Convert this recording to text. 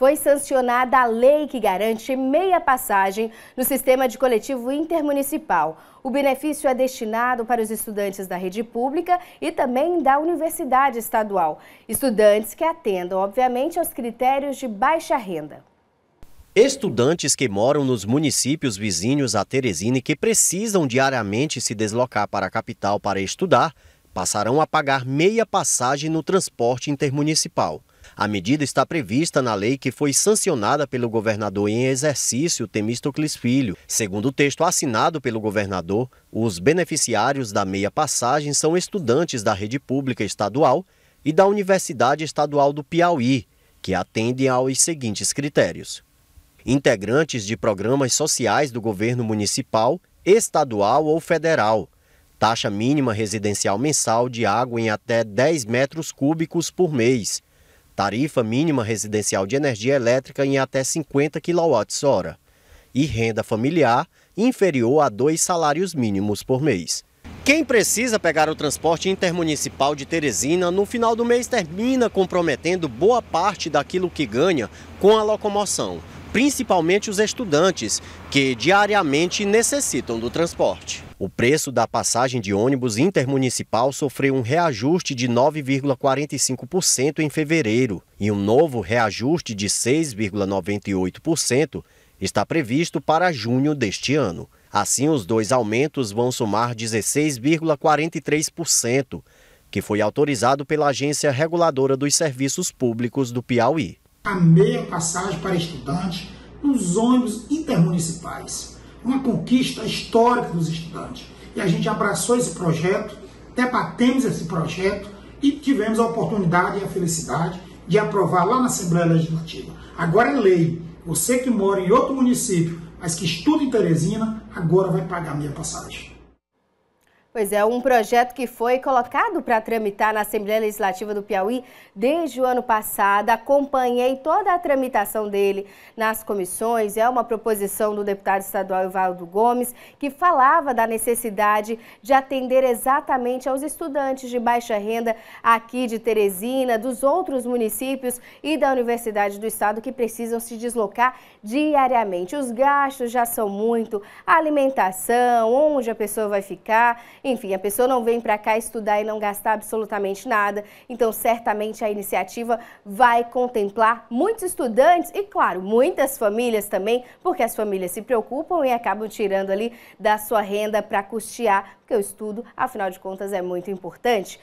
foi sancionada a lei que garante meia passagem no sistema de coletivo intermunicipal. O benefício é destinado para os estudantes da rede pública e também da universidade estadual. Estudantes que atendam, obviamente, aos critérios de baixa renda. Estudantes que moram nos municípios vizinhos a Teresina e que precisam diariamente se deslocar para a capital para estudar, passarão a pagar meia passagem no transporte intermunicipal. A medida está prevista na lei que foi sancionada pelo governador em exercício, Temístocles Filho. Segundo o texto assinado pelo governador, os beneficiários da meia passagem são estudantes da rede pública estadual e da Universidade Estadual do Piauí, que atendem aos seguintes critérios: integrantes de programas sociais do governo municipal, estadual ou federal taxa mínima residencial mensal de água em até 10 metros cúbicos por mês, tarifa mínima residencial de energia elétrica em até 50 kWh e renda familiar inferior a dois salários mínimos por mês. Quem precisa pegar o transporte intermunicipal de Teresina no final do mês termina comprometendo boa parte daquilo que ganha com a locomoção, principalmente os estudantes, que diariamente necessitam do transporte. O preço da passagem de ônibus intermunicipal sofreu um reajuste de 9,45% em fevereiro e um novo reajuste de 6,98% está previsto para junho deste ano. Assim, os dois aumentos vão somar 16,43%, que foi autorizado pela Agência Reguladora dos Serviços Públicos do Piauí a meia passagem para estudantes nos ônibus intermunicipais. Uma conquista histórica dos estudantes. E a gente abraçou esse projeto, debatemos esse projeto e tivemos a oportunidade e a felicidade de aprovar lá na Assembleia Legislativa. Agora é lei. Você que mora em outro município, mas que estuda em Teresina, agora vai pagar a meia passagem. Pois é, um projeto que foi colocado para tramitar na Assembleia Legislativa do Piauí desde o ano passado. Acompanhei toda a tramitação dele nas comissões. É uma proposição do deputado estadual Ivaldo Gomes, que falava da necessidade de atender exatamente aos estudantes de baixa renda aqui de Teresina, dos outros municípios e da Universidade do Estado que precisam se deslocar diariamente. Os gastos já são muito, a alimentação, onde a pessoa vai ficar. Enfim, a pessoa não vem para cá estudar e não gastar absolutamente nada, então certamente a iniciativa vai contemplar muitos estudantes e, claro, muitas famílias também, porque as famílias se preocupam e acabam tirando ali da sua renda para custear, porque o estudo, afinal de contas, é muito importante.